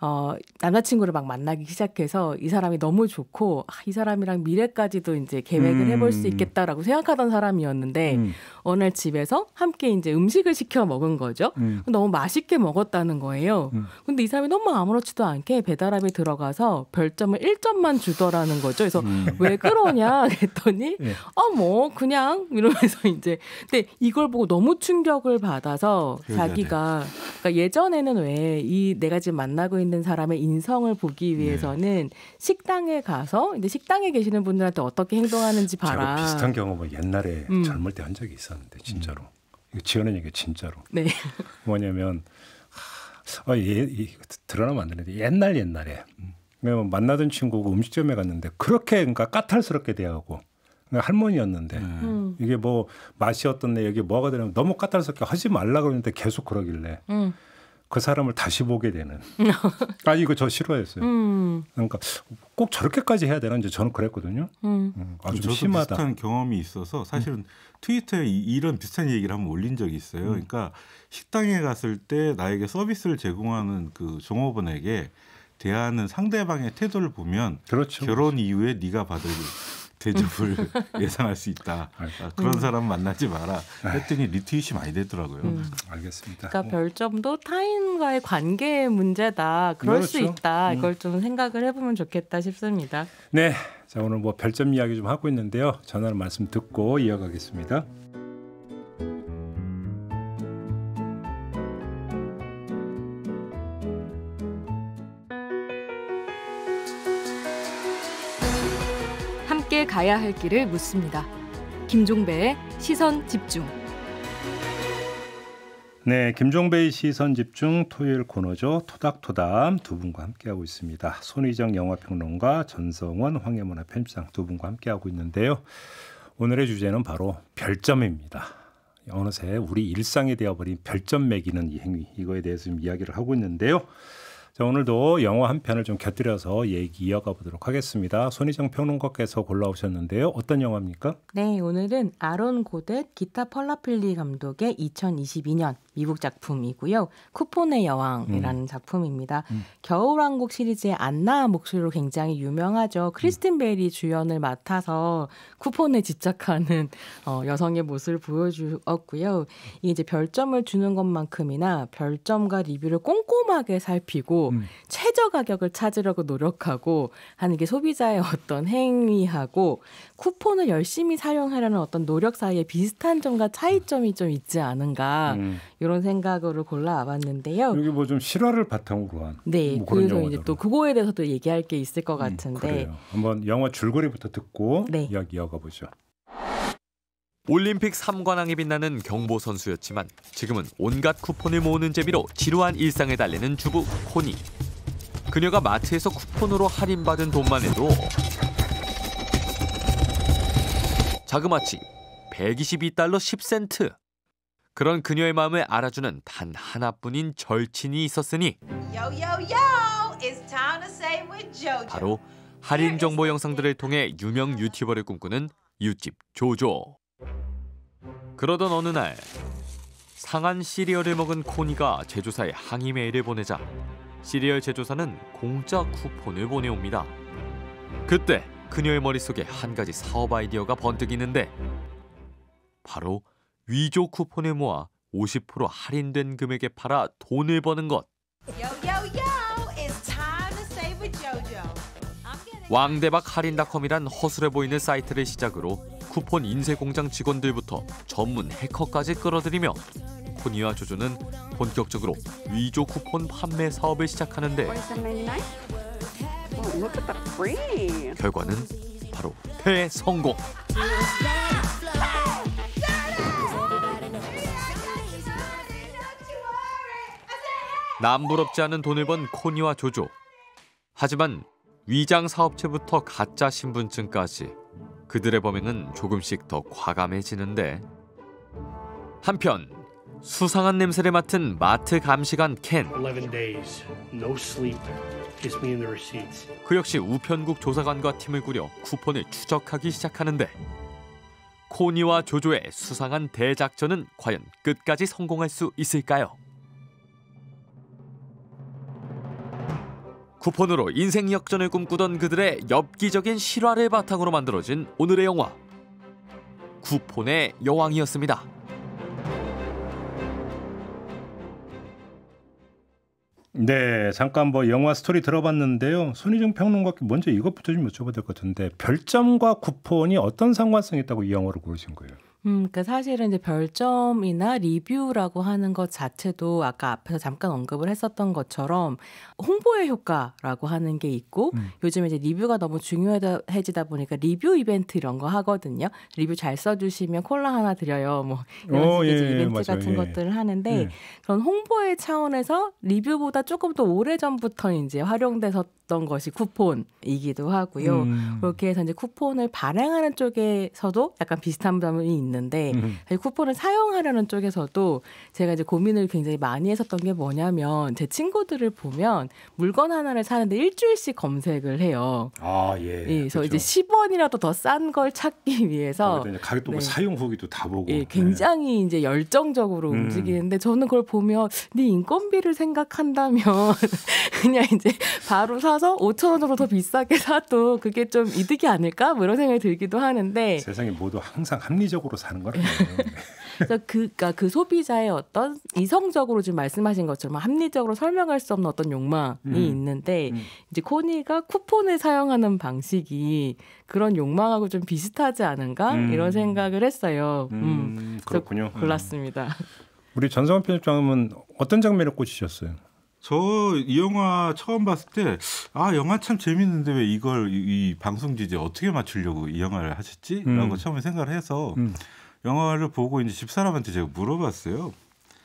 어, 남자친구를 막 만나기 시작해서 이 사람이 너무 좋고 아, 이 사람이랑 미래까지도 이제 계획을 음. 해볼 수 음. 있겠다라고 생각하던 사람이었는데 음. 어느 집에서 함께 이제 음식을 시켜 먹은 거죠. 음. 너무 맛있게 먹었다는 거예요. 음. 근데 이 사람이 너무 아무렇지도 않게 배달앱에 들어가서 별점을 1점만 주더라는 거죠. 그래서 음. 왜 그러냐 그랬더니 예. 어뭐 그냥 이러면서 이제 근데 이걸 보고 너무 충격을 받아서 자기가 그러니까 예전에는 왜 이 내가 지금 만나고 있는 있는 사람의 인성을 보기 네. 위해서는 네. 식당에 가서 이제 식당에 계시는 분들한테 어떻게 행동하는지 봐라. 제가 비슷한 경험을 옛날에 음. 젊을 때 한 적이 있었는데 진짜로 음. 지어낸 얘기 진짜로. 네. 뭐냐면 아, 예, 예, 드러나면 안 되는데 옛날 옛날에 그 만나던 친구가 음식점에 갔는데 그렇게 그러니까 까탈스럽게 대하고 할머니였는데 음. 음. 이게 뭐 맛이 어떤데 여기 뭐가 되냐면 너무 까탈스럽게 하지 말라 그러는데 계속 그러길래 음. 그 사람을 다시 보게 되는. 음. 아 이거 저 싫어했어요. 음. 그러니까 꼭 저렇게까지 해야 되나 이제 저는 그랬거든요. 음. 음 아주 저도 심하다. 비슷한 경험이 있어서 사실은 음. 트위터에 이런 비슷한 얘기를 한번 올린 적이 있어요. 음. 그러니까 식당에 갔을 때 나에게 서비스를 제공하는 그 종업원에게 대하는 상대방의 태도를 보면 그렇죠. 결혼 이후에 네가 받을 대접을 예상할 수 있다. 아, 그런 사람 만나지 마라. 아. 했더니 리트윗이 많이 되더라고요. 음. 알겠습니다. 그러니까 어. 별점도 타인 사람과의 관계의 문제다. 그럴 그렇죠. 수 있다. 음. 이걸 좀 생각을 해보면 좋겠다 싶습니다. 네, 자 오늘 뭐 별점 이야기 좀 하고 있는데요. 전화로 말씀 듣고 이어가겠습니다. 함께 가야 할 길을 묻습니다. 김종배의 시선 집중. 네, 김종배의 시선 집중 토요일 코너죠. 토닥토닥 두 분과 함께하고 있습니다. 손희정 영화평론가, 전성원 황해문화 편집장 두 분과 함께하고 있는데요. 오늘의 주제는 바로 별점입니다. 어느새 우리 일상이 되어버린 별점 매기는 이 행위 이거에 대해서 좀 이야기를 하고 있는데요. 자, 오늘도 영화 한 편을 좀 곁들여서 얘기 이어가 보도록 하겠습니다. 손희정 평론가께서 골라오셨는데요. 어떤 영화입니까? 네, 오늘은 아론 고뎃 기타 펄라필리 감독의 2022년 미국 작품이고요. 쿠폰의 여왕이라는 음. 작품입니다. 음. 겨울왕국 시리즈의 안나 목소리로 굉장히 유명하죠. 크리스틴 음. 베리 주연을 맡아서 쿠폰에 집착하는 어, 여성의 모습을 보여주었고요. 이게 이제 별점을 주는 것만큼이나 별점과 리뷰를 꼼꼼하게 살피고 음. 최저 가격을 찾으려고 노력하고 하는 게 소비자의 어떤 행위하고 쿠폰을 열심히 사용하려는 어떤 노력 사이에 비슷한 점과 차이점이 좀 있지 않은가 음. 이런 생각으로 골라와봤는데요. 여기 뭐좀 실화를 바탕으로 한 네, 뭐 그래서 이제 또 그거에 대해서 도 얘기할 게 있을 것 음, 같은데 음, 그래요. 한번 영화 줄거리부터 듣고 네. 이야기 이어가 보죠. 올림픽 3관왕에 빛나는 경보 선수였지만 지금은 온갖 쿠폰을 모으는 재미로 지루한 일상에 달래는 주부 코니. 그녀가 마트에서 쿠폰으로 할인받은 돈만 해도 자그마치 122달러 10센트. 그런 그녀의 마음을 알아주는 단 하나뿐인 절친이 있었으니 바로 할인 정보 영상들을 통해 유명 유튜버를 꿈꾸는 유집 조조. 그러던 어느 날 상한 시리얼을 먹은 코니가 제조사에 항의 메일을 보내자 시리얼 제조사는 공짜 쿠폰을 보내옵니다. 그때 그녀의 머릿속에 한 가지 사업 아이디어가 번뜩 있는데 바로 위조 쿠폰을 모아 50% 할인된 금액에 팔아 돈을 버는 것. 왕대박 할인닷컴이란 허술해 보이는 사이트를 시작으로 쿠폰 인쇄 공장 직원들부터 전문 해커까지 끌어들이며 코니와 조조는 본격적으로 위조 쿠폰 판매 사업을 시작하는데 oh, 결과는 바로 대성공. 남부럽지 않은 돈을 번 코니와 조조. 하지만 위장 사업체부터 가짜 신분증까지 그들의 범행은 조금씩 더 과감해지는데 한편 수상한 냄새를 맡은 마트 감시관 켄. 그 역시 우편국 조사관과 팀을 꾸려 쿠폰을 추적하기 시작하는데 코니와 조조의 수상한 대작전은 과연 끝까지 성공할 수 있을까요? 쿠폰으로 인생 역전을 꿈꾸던 그들의 엽기적인 실화를 바탕으로 만들어진 오늘의 영화 쿠폰의 여왕이었습니다. 네, 잠깐 뭐 영화 스토리 들어봤는데요. 손희정 평론가께 먼저 이것부터 좀 여쭤봐야 될 것 같은데 별점과 쿠폰이 어떤 상관성이 있다고 이 영화를 고르신 거예요? 음, 그 사실은 이제 별점이나 리뷰라고 하는 것 자체도 아까 앞에서 잠깐 언급을 했었던 것처럼 홍보의 효과라고 하는 게 있고 음. 요즘에 이제 리뷰가 너무 중요해지다 보니까 리뷰 이벤트 이런 거 하거든요. 리뷰 잘 써주시면 콜라 하나 드려요. 뭐 이런 오, 어, 식의 예, 예, 이벤트 맞아요. 같은 예. 것들을 하는데 예. 그런 홍보의 차원에서 리뷰보다 조금 더 오래 전부터 이제 활용돼서 있었던 것이 쿠폰이기도 하고요. 음. 그렇게 해서 이제 쿠폰을 발행하는 쪽에서도 약간 비슷한 점이 있는데 음. 사실 쿠폰을 사용하려는 쪽에서도 제가 이제 고민을 굉장히 많이 했었던 게 뭐냐면 제 친구들을 보면 물건 하나를 사는데 일주일씩 검색을 해요. 아 예. 예 그래서 그렇죠. 이제 10원이라도 더 싼 걸 찾기 위해서 가격도 뭐 네. 사용 후기도 다 보고 예, 네. 굉장히 네. 이제 열정적으로 음. 움직이는데 저는 그걸 보면 네 인건비를 생각한다면 그냥 이제 바로 사 사서 5천 원으로 더 비싸게 사도 그게 좀 이득이 아닐까? 뭐 이런 생각이 들기도 하는데 세상에 모두 항상 합리적으로 사는 거라요. 그래서 그, 그니까그 소비자의 어떤 이성적으로 지금 말씀하신 것처럼 합리적으로 설명할 수 없는 어떤 욕망이 음. 있는데 음. 이제 코니가 쿠폰을 사용하는 방식이 그런 욕망하고 좀 비슷하지 않은가 음. 이런 생각을 했어요. 음, 음. 그렇군요. 음. 골랐습니다. 우리 전성원 편집장은 어떤 장면을 꽂히셨어요? 저이 영화 처음 봤을 때 아 영화 참 재밌는데 왜 이걸 이, 이 방송 지제 어떻게 맞추려고 이 영화를 하셨지?라고 음. 처음에 생각을 해서 음. 영화를 보고 이제 집 사람한테 제가 물어봤어요.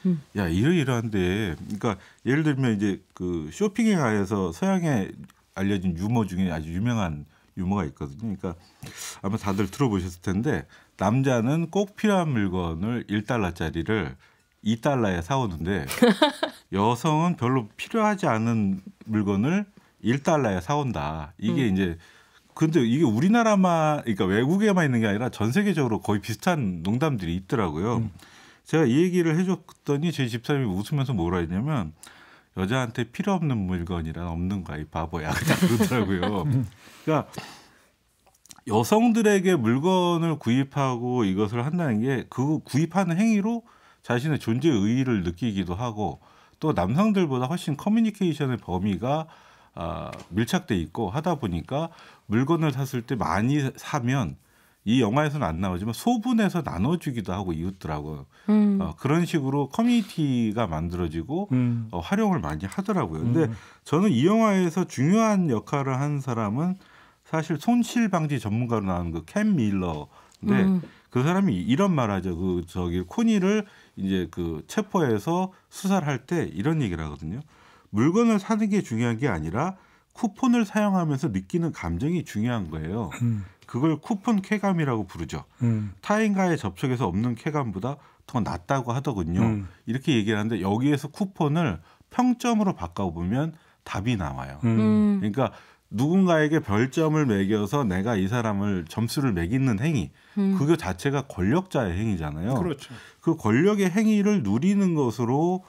음. 야 이러이러한데 그러니까 예를 들면 이제 그 쇼핑에 가서 서양에 알려진 유머 중에 아주 유명한 유머가 있거든요. 그러니까 아마 다들 들어보셨을 텐데 남자는 꼭 필요한 물건을 1달러짜리를 2달러에 사오는데 여성은 별로 필요하지 않은 물건을 1달러에 사온다. 이게 음. 이제 근데 이게 우리나라만 그러니까 외국에만 있는 게 아니라 전 세계적으로 거의 비슷한 농담들이 있더라고요. 음. 제가 이 얘기를 해줬더니 제 집사람이 웃으면서 뭐라 했냐면 여자한테 필요 없는 물건이란 없는 거야 이 바보야 그러더라고요. 음. 그러니까 여성들에게 물건을 구입하고 이것을 한다는 게 그 구입하는 행위로 자신의 존재 의의를 느끼기도 하고 또 남성들보다 훨씬 커뮤니케이션의 범위가 아, 밀착돼 있고 하다 보니까 물건을 샀을 때 많이 사면 이 영화에서는 안 나오지만 소분해서 나눠주기도 하고 이웃들하고 음. 어, 그런 식으로 커뮤니티가 만들어지고 음. 어, 활용을 많이 하더라고요. 근데 음. 저는 이 영화에서 중요한 역할을 한 사람은 사실 손실 방지 전문가로 나온 그캔 밀러인데 음. 그 사람이 이런 말 하죠. 그 저기 코니를 이제 그 체포해서 수사를 할 때 이런 얘기를 하거든요. 물건을 사는 게 중요한 게 아니라 쿠폰을 사용하면서 느끼는 감정이 중요한 거예요. 음. 그걸 쿠폰 쾌감이라고 부르죠. 음. 타인과의 접촉에서 없는 쾌감보다 더 낫다고 하더군요. 음. 이렇게 얘기를 하는데 여기에서 쿠폰을 평점으로 바꿔보면 답이 나와요. 음. 음. 그러니까 누군가에게 별점을 매겨서 내가 이 사람을 점수를 매기는 행위, 음. 그 자체가 권력자의 행위잖아요. 그렇죠. 그 권력의 행위를 누리는 것으로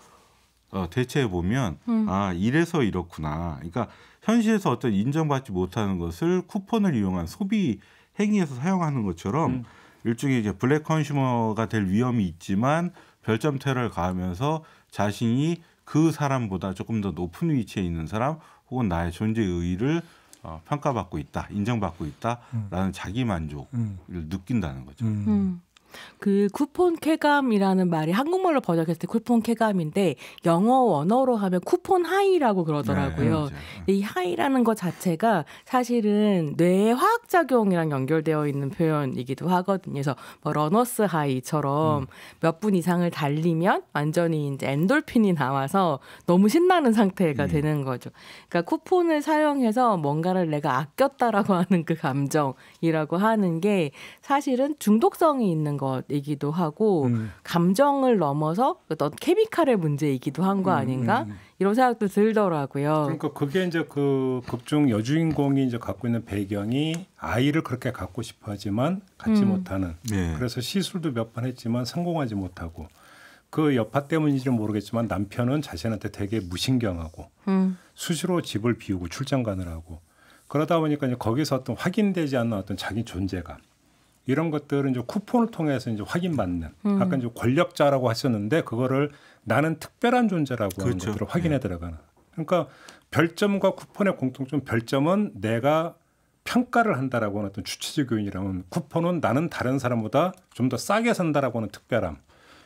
어, 대체해 보면 음. 아 이래서 이렇구나. 그러니까 현실에서 어떤 인정받지 못하는 것을 쿠폰을 이용한 소비 행위에서 사용하는 것처럼 음. 일종의 이제 블랙 컨슈머가 될 위험이 있지만 별점 테러를 가하면서 자신이 그 사람보다 조금 더 높은 위치에 있는 사람 혹은 나의 존재 의의를 어, 평가받고 있다, 인정받고 있다라는 음. 자기 만족을 음. 느낀다는 거죠. 음. 그 쿠폰 쾌감이라는 말이 한국말로 번역했을 때 쿠폰 쾌감인데 영어 원어로 하면 쿠폰 하이라고 그러더라고요. 네, 이 하이라는 것 자체가 사실은 뇌의 화학 작용이랑 연결되어 있는 표현이기도 하거든요. 그래서 뭐 러너스 하이처럼 음. 몇분 이상을 달리면 완전히 이제 엔돌핀이 나와서 너무 신나는 상태가 음. 되는 거죠. 그러니까 쿠폰을 사용해서 뭔가를 내가 아꼈다라고 하는 그 감정이라고 하는 게 사실은 중독성이 있는 것이기도 하고 음. 감정을 넘어서 어떤 케미칼의 문제이기도 한거 음, 아닌가 음, 음. 이런 생각도 들더라고요. 그러니까 그게 이제 그 극중 여주인공이 이제 갖고 있는 배경이 아이를 그렇게 갖고 싶어하지만 갖지 음. 못하는. 네. 그래서 시술도 몇 번 했지만 성공하지 못하고 그 여파 때문인지는 모르겠지만 남편은 자신한테 되게 무신경하고 음. 수시로 집을 비우고 출장 가느라고 그러다 보니까 이제 거기서 어떤 확인되지 않는 어떤 자기 존재감 이런 것들은 이제 쿠폰을 통해서 이제 확인받는 음. 아까 이제 권력자라고 하셨는데 그거를 나는 특별한 존재라고 그렇죠. 하는 것들을 확인해 네. 들어가는 그러니까 별점과 쿠폰의 공통점 별점은 내가 평가를 한다라고 하는 어떤 주체적 교인이라면 쿠폰은 나는 다른 사람보다 좀 더 싸게 산다라고 하는 특별함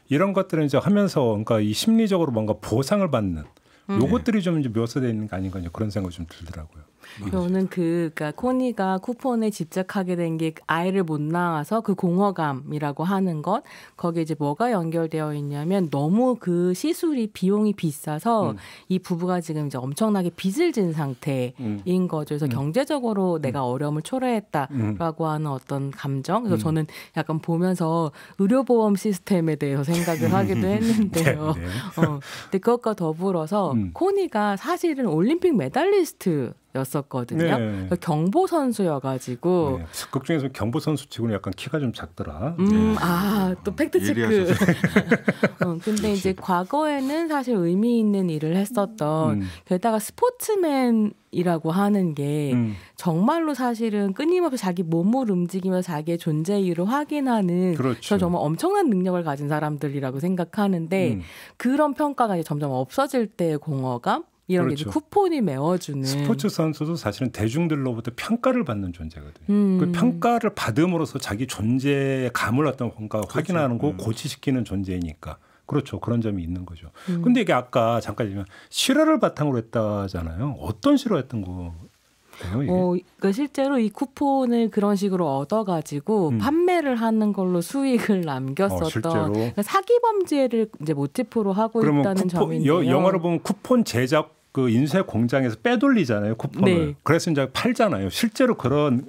이런 것들을 이제 하면서 그러니까 이 심리적으로 뭔가 보상을 받는 음. 요것들이 좀 이제 묘사되어 있는 거 아닌가 그런 생각이 좀 들더라고요. 저는 그, 그니까 코니가 쿠폰에 집착하게 된 게 아이를 못 낳아서 그 공허감이라고 하는 것, 거기에 이제 뭐가 연결되어 있냐면 너무 그 시술이 비용이 비싸서 음. 이 부부가 지금 이제 엄청나게 빚을 진 상태인 음. 거죠. 그래서 음. 경제적으로 음. 내가 어려움을 초래했다라고 음. 하는 어떤 감정. 그래서 음. 저는 약간 보면서 의료보험 시스템에 대해서 생각을 하기도 네, 했는데요. 네, 네. 어, 근데 그것과 더불어서 코니가 사실은 올림픽 메달리스트 였었거든요. 네. 경보 선수여가지고 네. 극 중에서 경보 선수치고는 약간 키가 좀 작더라. 음, 네. 아또 음, 팩트 체크. 어, 근데 이제 과거에는 사실 의미 있는 일을 했었던 음. 게다가 스포츠맨 이라고 하는 게 음. 정말로 사실은 끊임없이 자기 몸을 움직이며 자기의 존재 이유를 확인하는 그렇죠. 정말 엄청난 능력을 가진 사람들이라고 생각하는데 음. 그런 평가가 이제 점점 없어질 때의 공허감 이런 그렇죠. 게 쿠폰이 메워주는 스포츠 선수도 사실은 대중들로부터 평가를 받는 존재거든요. 음. 그 평가를 받음으로써 자기 존재의 감을 어떤 뭔가 그렇죠. 확인하는 거 음. 고치시키는 존재니까 이 그렇죠. 그런 점이 있는 거죠. 음. 근데 이게 아까 잠깐 얘면 실화를 바탕으로 했다잖아요. 어떤 실화였던 거? 어, 그 실제로 이 쿠폰을 그런 식으로 얻어가지고 음. 판매를 하는 걸로 수익을 남겼었던 어, 그러니까 사기 범죄를 이제 모티프로 하고 있다는 점인데요. 영화를 보면 쿠폰 제작 그 인쇄 공장에서 빼돌리잖아요 쿠폰을. 네. 그래서 이제 팔잖아요. 실제로 그런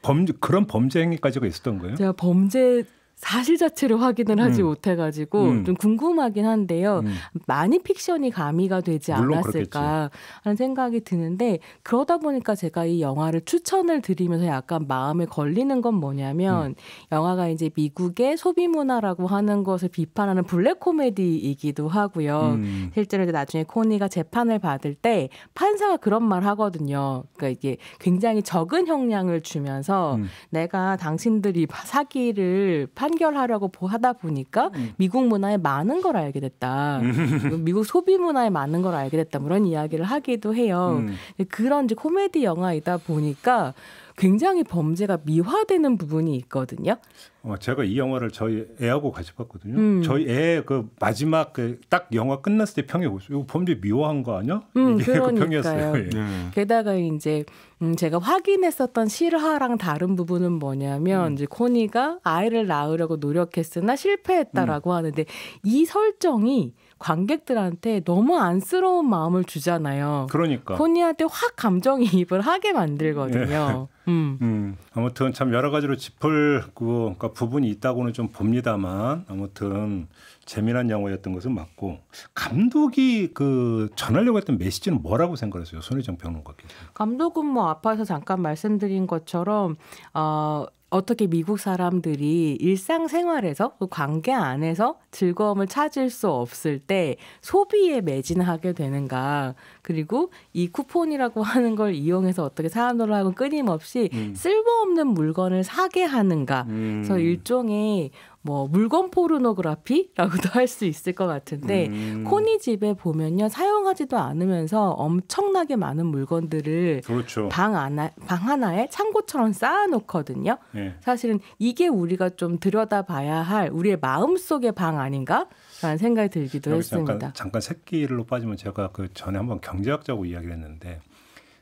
범 그런 범죄 행위까지가 있었던 거예요? 제가 범죄 사실 자체를 확인을 하지 음. 못해가지고 음. 좀 궁금하긴 한데요. 음. 많이 픽션이 가미가 되지 않았을까 하는 생각이 드는데 그러다 보니까 제가 이 영화를 추천을 드리면서 약간 마음에 걸리는 건 뭐냐면 음. 영화가 이제 미국의 소비 문화라고 하는 것을 비판하는 블랙 코미디이기도 하고요. 음. 실제로 이제 나중에 코니가 재판을 받을 때 판사가 그런 말 하거든요. 그러니까 이게 굉장히 적은 형량을 주면서 음. 내가 당신들이 사기를 판 판결하려고 보 하다 보니까 음. 미국 문화에 많은 걸 알게 됐다. 음. 미국 소비 문화에 많은 걸 알게 됐다. 그런 뭐 이야기를 하기도 해요. 음. 그런 이제 코미디 영화이다 보니까 굉장히 범죄가 미화되는 부분이 있거든요. 어, 제가 이 영화를 저희 애하고 같이 봤거든요. 음. 저희 애 그 마지막 그 딱 영화 끝났을 때 평이 보세요. 이거 범죄 미화한 거 아니야? 음, 이게 그 그러니까요. 그 평이었어요. 네. 예. 음. 게다가 이제 음, 제가 확인했었던 실화랑 다른 부분은 뭐냐면 음. 이제 코니가 아이를 낳으려고 노력했으나 실패했다라고 음. 하는데 이 설정이 관객들한테 너무 안쓰러운 마음을 주잖아요. 그러니까. 코니한테 확 감정이입을 하게 만들거든요. 예. 음. 음. 아무튼 참 여러 가지로 짚을 그 그러니까 부분이 있다고는 좀 봅니다만 아무튼 재미난 영화였던 것은 맞고 감독이 그 전하려고 했던 메시지는 뭐라고 생각했어요 손혜정 평론가께서? 감독은 뭐 앞에서 잠깐 말씀드린 것처럼 어, 어떻게 미국 사람들이 일상생활에서 그 관계 안에서 즐거움을 찾을 수 없을 때 소비에 매진하게 되는가 그리고 이 쿠폰이라고 하는 걸 이용해서 어떻게 사람들하고 끊임없이 음. 쓸모없는 물건을 사게 하는가 그래서 음. 일종의 뭐 물건 포르노그라피라고도 할 수 있을 것 같은데 음. 코니 집에 보면요 사용하지도 않으면서 엄청나게 많은 물건들을 그렇죠. 방 하나 방 하나에 창고처럼 쌓아놓거든요. 네. 사실은 이게 우리가 좀 들여다봐야 할 우리의 마음 속의 방 아닌가라는 생각이 들기도 했습니다. 잠깐, 잠깐 새끼로 빠지면 제가 그 전에 한번 경제학자고 이야기 했는데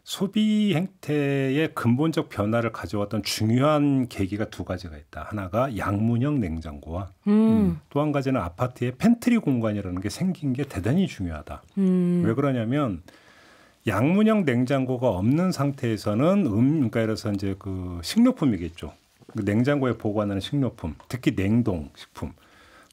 소비 행태의 근본적 변화를 가져왔던 중요한 계기가 두 가지가 있다. 하나가 양문형 냉장고와 음. 또한 가지는 아파트의 팬트리 공간이라는 게 생긴 게 대단히 중요하다. 음. 왜 그러냐면 양문형 냉장고가 없는 상태에서는 음 그러니까 이래서 이제 그 식료품이겠죠. 그 냉장고에 보관하는 식료품, 특히 냉동 식품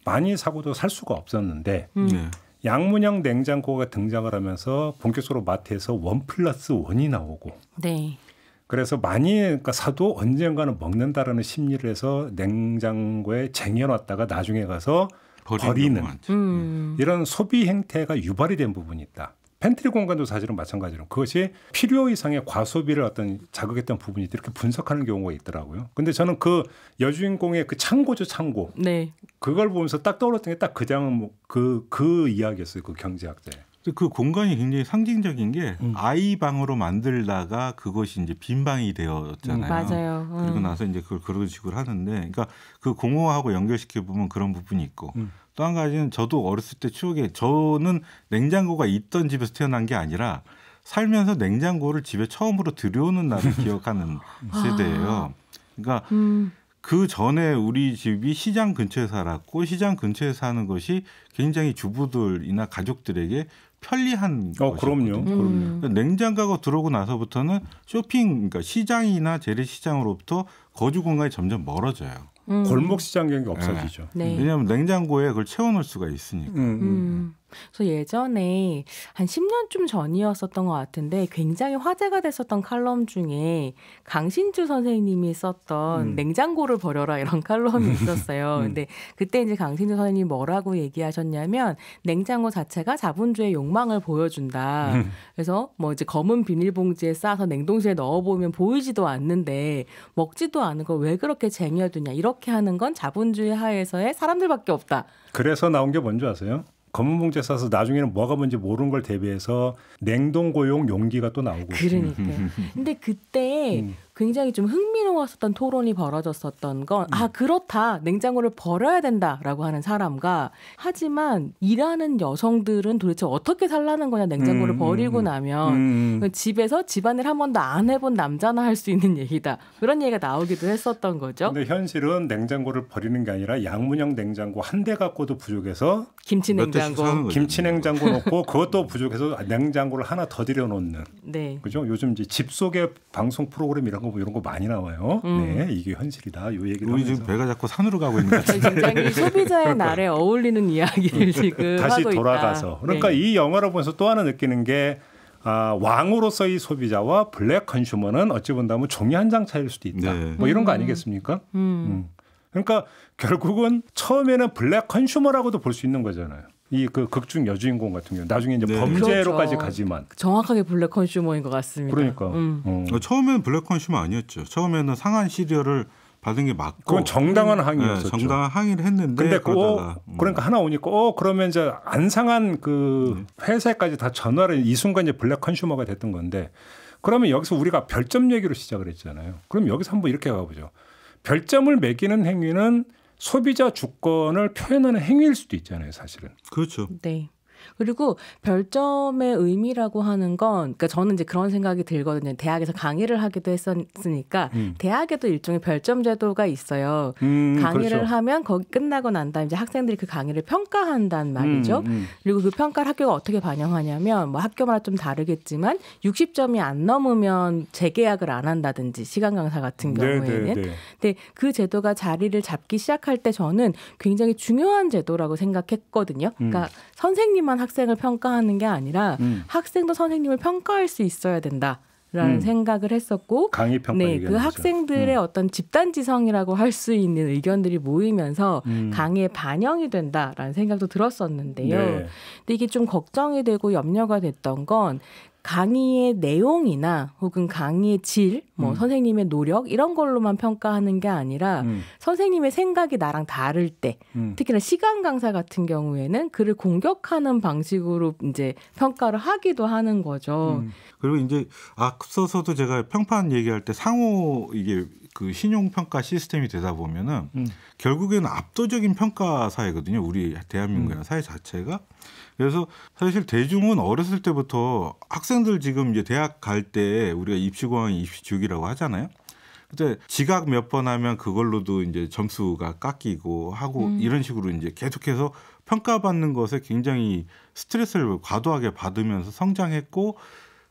많이 사고도 살 수가 없었는데 음. 네. 양문형 냉장고가 등장을 하면서 본격적으로 마트에서 원 플러스 원이 나오고 네. 그래서 많이 그러니까 사도 언젠가는 먹는다라는 심리를 해서 냉장고에 쟁여놨다가 나중에 가서 버리는, 버리는. 음. 이런 소비 행태가 유발이 된 부분이 있다. 팬트리 공간도 사실은 마찬가지로 그것이 필요 이상의 과소비를 어떤 자극했던 부분이 이렇게 분석하는 경우가 있더라고요. 근데 저는 그 여주인공의 그 창고죠 창고. 네. 그걸 보면서 딱 떠올랐던 게 딱 그 장은 뭐 그그 그 이야기였어요. 그 경제학자의. 그 공간이 굉장히 상징적인 게 음. 아이 방으로 만들다가 그것이 이제 빈 방이 되었잖아요. 음, 맞아요. 음. 그리고 나서 이제 그걸 그런 식으로 하는데, 그러니까 그 공허하고 연결시켜 보면 그런 부분이 있고, 음. 또한 가지는 저도 어렸을 때 추억에 저는 냉장고가 있던 집에서 태어난 게 아니라 살면서 냉장고를 집에 처음으로 들여오는 날을 기억하는 아. 세대예요. 그러니까 음. 그 전에 우리 집이 시장 근처에 살았고 시장 근처에 사는 것이 굉장히 주부들이나 가족들에게 편리한 어, 그럼요. 그러니까 그럼요. 냉장고가 들어오고 나서부터는 쇼핑, 그러니까 시장이나 재래시장으로부터 거주 공간이 점점 멀어져요. 음. 골목 시장 경기 없어지죠. 네. 네. 왜냐하면 냉장고에 그걸 채워놓을 수가 있으니까. 음. 음. 그래서 예전에 한 10년쯤 전이었었던 것 같은데 굉장히 화제가 됐었던 칼럼 중에 강신주 선생님이 썼던 음. 냉장고를 버려라 이런 칼럼이 있었어요. 음. 근데 그때 이제 강신주 선생님이 뭐라고 얘기하셨냐면 냉장고 자체가 자본주의 욕망을 보여준다. 음. 그래서 뭐 이제 검은 비닐봉지에 싸서 냉동실에 넣어보면 보이지도 않는데 먹지도 않은 걸 왜 그렇게 쟁여두냐 이렇게 하는 건 자본주의 하에서의 사람들밖에 없다. 그래서 나온 게 뭔지 아세요? 검은 봉지에 싸서 나중에는 뭐가 뭔지 모르는 걸 대비해서 냉동 고용 용기가 또 나오고 그러니까. 근데 그때 음. 굉장히 좀 흥미로웠었던 토론이 벌어졌었던 건, 아, 음. 그렇다. 냉장고를 버려야 된다라고 하는 사람과, 하지만 일하는 여성들은 도대체 어떻게 살라는 거냐, 냉장고를 음, 음 버리고 음. 나면. 음. 그 집에서 집안을 한 번도 안 해본 남자나 할 수 있는 얘기다. 그런 얘기가 나오기도 했었던 거죠. 근데 현실은 냉장고를 버리는 게 아니라 양문형 냉장고 한 대 갖고도 부족해서 김치 냉장고 김치 냉장고 놓고 그것도 부족해서 냉장고를 하나 더 들여놓는. 네. 그죠? 요즘 이제 집속에 방송 프로그램 이런 거뭐 이런 거 많이 나와요. 음. 네, 이게 현실이다. 요 얘기를 우리 지금 배가 자꾸 산으로 가고 있는 것 같은데. 네, 굉장히 네. 소비자의 날에 어울리는 이야기를 음. 지금 다시 돌아가서 있다. 그러니까 네. 이 영화를 보면서 또 하나 느끼는 게 아, 왕으로서의 소비자와 블랙 컨슈머는 어찌 본다면 종이 한 장 차일 수도 있다. 네. 뭐 이런 거 음. 아니겠습니까? 음. 음. 그러니까 결국은 처음에는 블랙 컨슈머라고도 볼 수 있는 거잖아요. 이그 극중 여주인공 같은 경우 나중에 이제 네. 범죄로까지 그렇죠. 가지만 정확하게 블랙 컨슈머인 것 같습니다. 그러니까 음. 어. 처음엔 블랙 컨슈머 아니었죠. 처음에는 상한 시리얼을 받은 게 맞고 그건 정당한 음. 항의였었죠. 네, 정당한 항의를 했는데 근데 그, 그러니까 하나 오니까 어 그러면 이제 안상한 그 네. 회사까지 다 전화를 이 순간 이제 블랙 컨슈머가 됐던 건데 그러면 여기서 우리가 별점 얘기로 시작을 했잖아요. 그럼 여기서 한번 이렇게 가보죠. 별점을 매기는 행위는 소비자 주권을 표현하는 행위일 수도 있잖아요, 사실은. 그렇죠. 네. 그리고 별점의 의미라고 하는 건 그러니까 저는 이제 그런 생각이 들거든요. 대학에서 강의를 하기도 했었으니까 음. 대학에도 일종의 별점 제도가 있어요. 음, 음 강의를 그렇죠. 하면 거기 끝나고 난 다음 이제 학생들이 그 강의를 평가한단 말이죠. 음, 음, 그리고 그 평가를 학교가 어떻게 반영하냐면 뭐 학교마다 좀 다르겠지만 60점이 안 넘으면 재계약을 안 한다든지 시간 강사 같은 경우에는 네, 네, 네. 근데 그 제도가 자리를 잡기 시작할 때 저는 굉장히 중요한 제도라고 생각했거든요. 그러니까 음. 선생님만 학생을 평가하는 게 아니라 음. 학생도 선생님을 평가할 수 있어야 된다. 라는 음. 생각을 했었고 강의 평가 네, 그 학생들의 음. 어떤 집단 지성이라고 할 수 있는 의견들이 모이면서 음. 강의에 반영이 된다라는 생각도 들었었는데요. 네. 근데 이게 좀 걱정이 되고 염려가 됐던 건 강의의 내용이나 혹은 강의의 질, 뭐 음. 선생님의 노력 이런 걸로만 평가하는 게 아니라 음. 선생님의 생각이 나랑 다를 때, 음. 특히나 시간 강사 같은 경우에는 그를 공격하는 방식으로 이제 평가를 하기도 하는 거죠. 음. 그리고 이제 앞서서도 제가 평판 얘기할 때 상호 이게 그 신용평가 시스템이 되다 보면은 음. 결국에는 압도적인 평가 사회거든요. 우리 음. 대한민국이나 사회 자체가. 그래서 사실 대중은 어렸을 때부터 학생들 지금 이제 대학 갈 때 우리가 입시공항입시죽이라고 하잖아요. 근데 지각 몇 번 하면 그걸로도 이제 점수가 깎이고 하고 음. 이런 식으로 이제 계속해서 평가받는 것에 굉장히 스트레스를 과도하게 받으면서 성장했고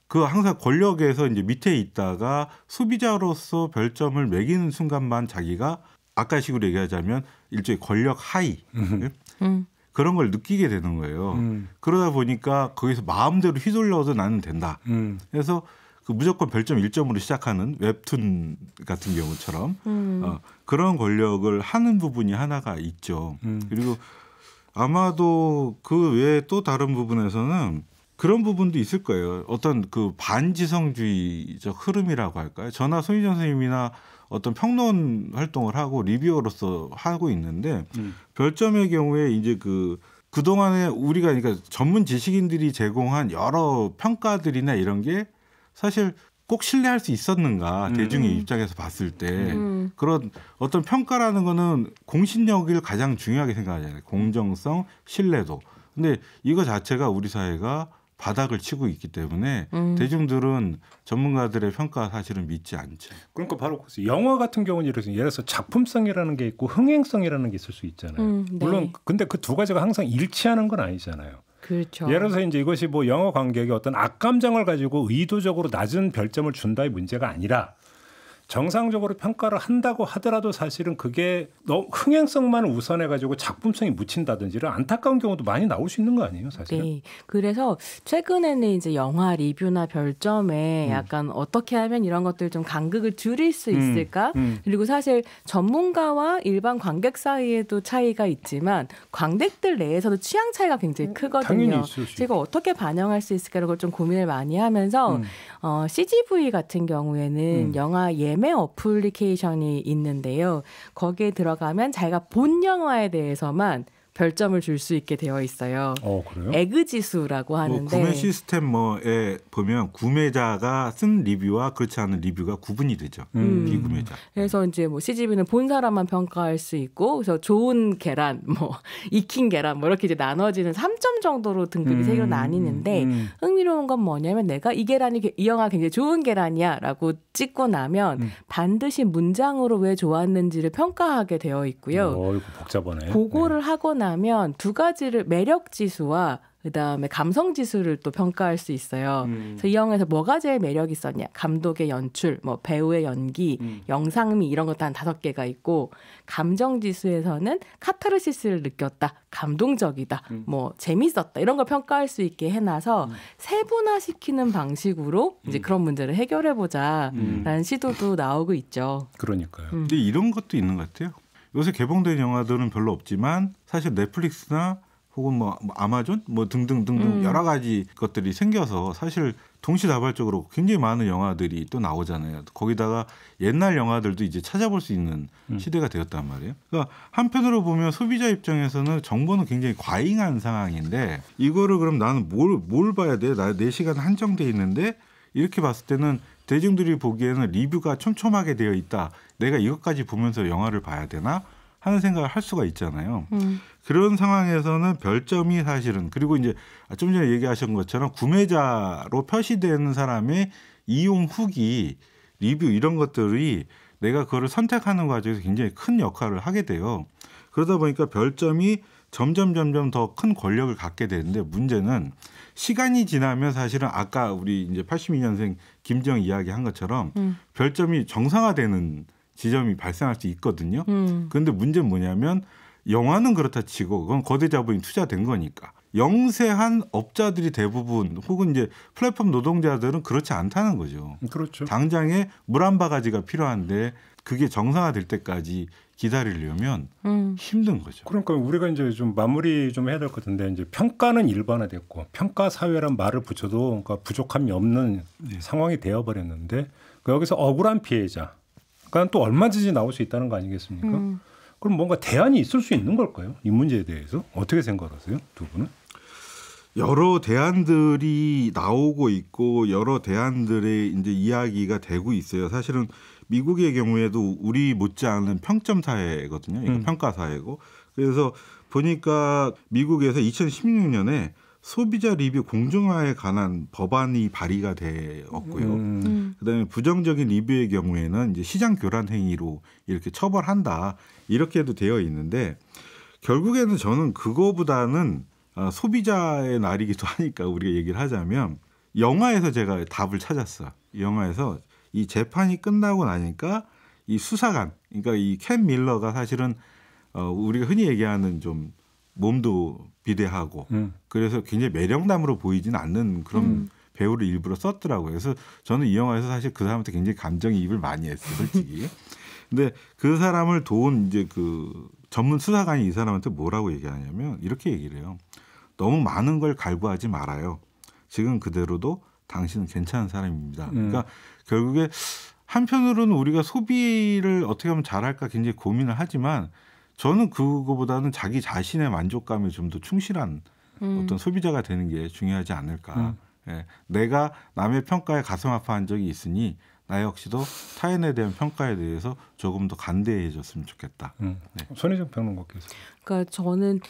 그 항상 권력에서 이제 밑에 있다가 소비자로서 별점을 매기는 순간만 자기가 아까 식으로 얘기하자면 일종의 권력 하이 음. 예? 음. 그런 걸 느끼게 되는 거예요. 음. 그러다 보니까 거기서 마음대로 휘둘러도 나는 된다. 음. 그래서 그 무조건 별점 1점으로 시작하는 웹툰 같은 경우처럼 음. 어, 그런 권력을 하는 부분이 하나가 있죠. 음. 그리고 아마도 그 외에 또 다른 부분에서는 그런 부분도 있을 거예요. 어떤 그 반지성주의적 흐름이라고 할까요? 저나 손희정 선생님이나 어떤 평론 활동을 하고 리뷰어로서 하고 있는데 음. 별점의 경우에 이제 그 그동안에 우리가 그러니까 전문 지식인들이 제공한 여러 평가들이나 이런 게 사실 꼭 신뢰할 수 있었는가 음. 대중의 입장에서 봤을 때 음. 그런 어떤 평가라는 거는 공신력을 가장 중요하게 생각하잖아요 공정성 신뢰도 근데 이거 자체가 우리 사회가 바닥을 치고 있기 때문에 음. 대중들은 전문가들의 평가 사실은 믿지 않죠. 그러니까 바로 영화 같은 경우는 예를 들어서 작품성이라는 게 있고 흥행성이라는 게 있을 수 있잖아요. 음, 네. 물론 근데 그 두 가지가 항상 일치하는 건 아니잖아요. 그렇죠. 예를 들어서 이제 이것이 뭐 영어 관객이 어떤 악감정을 가지고 의도적으로 낮은 별점을 준다의 문제가 아니라 정상적으로 평가를 한다고 하더라도 사실은 그게 너무 흥행성만 우선해 가지고 작품성이 묻힌다든지를 안타까운 경우도 많이 나올 수 있는 거 아니에요, 사실은. 네. 그래서 최근에는 이제 영화 리뷰나 별점에 음. 약간 어떻게 하면 이런 것들 좀 간극을 줄일 수 음. 있을까? 음. 음. 그리고 사실 전문가와 일반 관객 사이에도 차이가 있지만 관객들 내에서도 취향 차이가 굉장히 음, 크거든요. 제가 어떻게 반영할 수 있을까? 이걸 좀 고민을 많이 하면서 음. 어, CGV 같은 경우에는 영화 예 매매 어플리케이션이 있는데요. 거기에 들어가면 자기가 본 영화에 대해서만 별점을 줄 수 있게 되어 있어요. 어, 그래요? 에그지수라고 뭐 하는데 뭐 구매 시스템 뭐에 보면 구매자가 쓴 리뷰와 그렇지 않은 리뷰가 구분이 되죠. 음. 비구매자. 그래서 이제 뭐 CGV는 본 사람만 평가할 수 있고 그래서 좋은 계란, 뭐 익힌 계란 뭐 이렇게 이제 나눠지는 3점 정도로 등급이 세 음. 개로 나뉘는데 음, 음. 흥미로운 건 뭐냐면 내가 이 계란이 이 영화 굉장히 좋은 계란이야라고 찍고 나면 음. 반드시 문장으로 왜 좋았는지를 평가하게 되어 있고요. 어, 이거 복잡하네. 그거를 네. 하거나 나면 두 가지를 매력 지수와 그다음에 감성 지수를 또 평가할 수 있어요. 음. 그래서 이 영화에서 뭐가 제일 매력 있었냐? 감독의 연출, 뭐 배우의 연기, 음. 영상미 이런 것도 한 다섯 개가 있고 감정 지수에서는 카타르시스를 느꼈다, 감동적이다, 음. 뭐 재밌었다 이런 걸 평가할 수 있게 해놔서 음. 세분화시키는 방식으로 이제 음. 그런 문제를 해결해 보자라는 음. 시도도 나오고 있죠. 그러니까요. 근데 이런 것도 있는 것 같아요. 요새 개봉된 영화들은 별로 없지만 사실 넷플릭스나 혹은 뭐 아마존 뭐 등등 등등 음. 여러 가지 것들이 생겨서 사실 동시다발적으로 굉장히 많은 영화들이 또 나오잖아요. 거기다가 옛날 영화들도 이제 찾아볼 수 있는 음. 시대가 되었단 말이에요. 그러니까 한편으로 보면 소비자 입장에서는 정보는 굉장히 과잉한 상황인데 이거를 그럼 나는 뭘 뭘 봐야 돼? 나내 네 시간 한정돼 있는데 이렇게 봤을 때는 대중들이 보기에는 리뷰가 촘촘하게 되어 있다. 내가 이것까지 보면서 영화를 봐야 되나 하는 생각을 할 수가 있잖아요. 음. 그런 상황에서는 별점이 사실은 그리고 이제 좀 전에 얘기하신 것처럼 구매자로 표시되는 사람의 이용 후기 리뷰 이런 것들이 내가 그거를 선택하는 과정에서 굉장히 큰 역할을 하게 돼요. 그러다 보니까 별점이 점점 점점 더 큰 권력을 갖게 되는데 문제는 시간이 지나면 사실은 아까 우리 이제 82년생 김정 이야기한 것처럼 음. 별점이 정상화되는 지점이 발생할 수 있거든요. 음. 그런데 문제는 뭐냐면 영화는 그렇다 치고 그건 거대 자본이 투자된 거니까 영세한 업자들이 대부분 혹은 이제 플랫폼 노동자들은 그렇지 않다는 거죠. 음, 그렇죠. 당장에 물 한 바가지가 필요한데 그게 정상화될 때까지 기다리려면 음. 힘든 거죠. 그러니까 우리가 이제 좀 마무리 좀 해야 될것 같은데 이제 평가는 일반화됐고 평가 사회란 말을 붙여도 그러니까 부족함이 없는 네. 상황이 되어버렸는데 그 여기서 억울한 피해자, 그러니까 또 얼마든지 나올 수 있다는 거 아니겠습니까? 음. 그럼 뭔가 대안이 있을 수 있는 걸까요? 이 문제에 대해서 어떻게 생각하세요, 두 분은? 여러 대안들이 나오고 있고 여러 대안들의 이제 이야기가 되고 있어요. 사실은 미국의 경우에도 우리 못지않은 평점 사회거든요. 이러 음. 평가 사회고 그래서 보니까 미국에서 2016년에 소비자 리뷰 공정화에 관한 법안이 발의가 되었고요. 음. 음. 그다음에 부정적인 리뷰의 경우에는 이제 시장 교란 행위로 이렇게 처벌한다 이렇게도 되어 있는데 결국에는 저는 그거보다는 아, 소비자의 날이기도 하니까 우리가 얘기를 하자면 영화에서 제가 답을 찾았어. 영화에서 이 재판이 끝나고 나니까 이 수사관, 그러니까 이켄 밀러가 사실은 어, 우리가 흔히 얘기하는 좀 몸도 비대하고 음. 그래서 굉장히 매력남으로 보이지는 않는 그런 음. 배우를 일부러 썼더라고요. 그래서 저는 이 영화에서 사실 그 사람한테 굉장히 감정이입을 많이 했어요, 솔직히. 근데 그 사람을 도운 이제 그 전문 수사관이 이 사람한테 뭐라고 얘기하냐면 이렇게 얘기를 해요. 너무 많은 걸 갈구하지 말아요. 지금 그대로도 당신은 괜찮은 사람입니다. 음. 그러니까 결국에 한편으로는 우리가 소비를 어떻게 하면 잘할까 굉장히 고민을 하지만 저는 그거보다는 자기 자신의 만족감에 좀 더 충실한 음. 어떤 소비자가 되는 게 중요하지 않을까. 음. 예, 내가 남의 평가에 가슴 아파한 적이 있으니 나 역시도 타인에 대한 평가에 대해서 조금 더 간대해졌으면 좋겠다. 음. 네. 손혜정 평론가께서. 그러니까 저는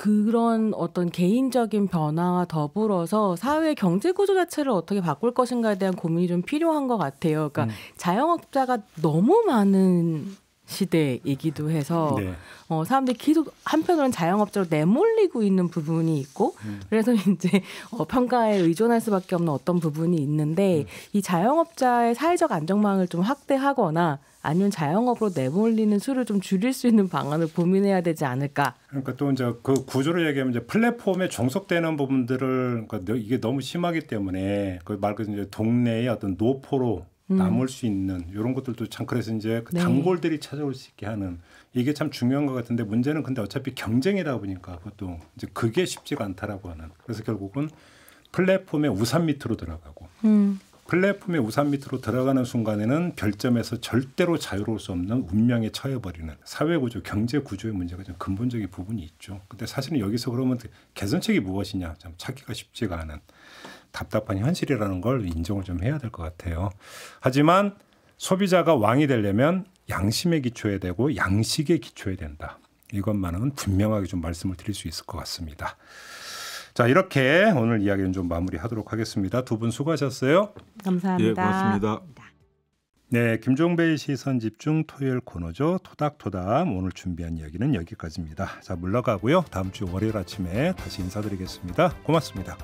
그런 어떤 개인적인 변화와 더불어서 사회 경제 구조 자체를 어떻게 바꿀 것인가에 대한 고민이 좀 필요한 것 같아요. 그러니까 음. 자영업자가 너무 많은 시대이기도 해서 네. 어, 사람들이 계속 한편으로는 자영업자로 내몰리고 있는 부분이 있고 음. 그래서 이제 어, 평가에 의존할 수밖에 없는 어떤 부분이 있는데 음. 이 자영업자의 사회적 안정망을 좀 확대하거나 아니면 자영업으로 내몰리는 수를 좀 줄일 수 있는 방안을 고민해야 되지 않을까? 그러니까 또 이제 그 구조를 얘기하면 이제 플랫폼에 종속되는 부분들을 그러니까 이게 너무 심하기 때문에 그 말 그대로 이제 동네의 어떤 노포로 음. 남을 수 있는 이런 것들도 참 그래서 이제 그 네. 단골들이 찾아올 수 있게 하는 이게 참 중요한 것 같은데 문제는 근데 어차피 경쟁이다 보니까 보통 이제 그게 쉽지가 않다라고 하는 그래서 결국은 플랫폼의 우산 밑으로 들어가고 음. 플랫폼의 우산 밑으로 들어가는 순간에는 별점에서 절대로 자유로울 수 없는 운명에 처해버리는 사회 구조, 경제 구조의 문제가 좀 근본적인 부분이 있죠. 근데 사실은 여기서 그러면 그 개선책이 무엇이냐 참 찾기가 쉽지가 않은. 답답한 현실이라는 걸 인정을 좀 해야 될 것 같아요. 하지만 소비자가 왕이 되려면 양심에 기초해야 되고 양식에 기초해야 된다. 이것만은 분명하게 좀 말씀을 드릴 수 있을 것 같습니다. 자 이렇게 오늘 이야기는 좀 마무리하도록 하겠습니다. 두 분 수고하셨어요. 감사합니다. 예, 고맙습니다. 네, 김종배의 시선 집중 토요일 코너죠. 토닥토닥 오늘 준비한 이야기는 여기까지입니다. 자 물러가고요. 다음 주 월요일 아침에 다시 인사드리겠습니다. 고맙습니다.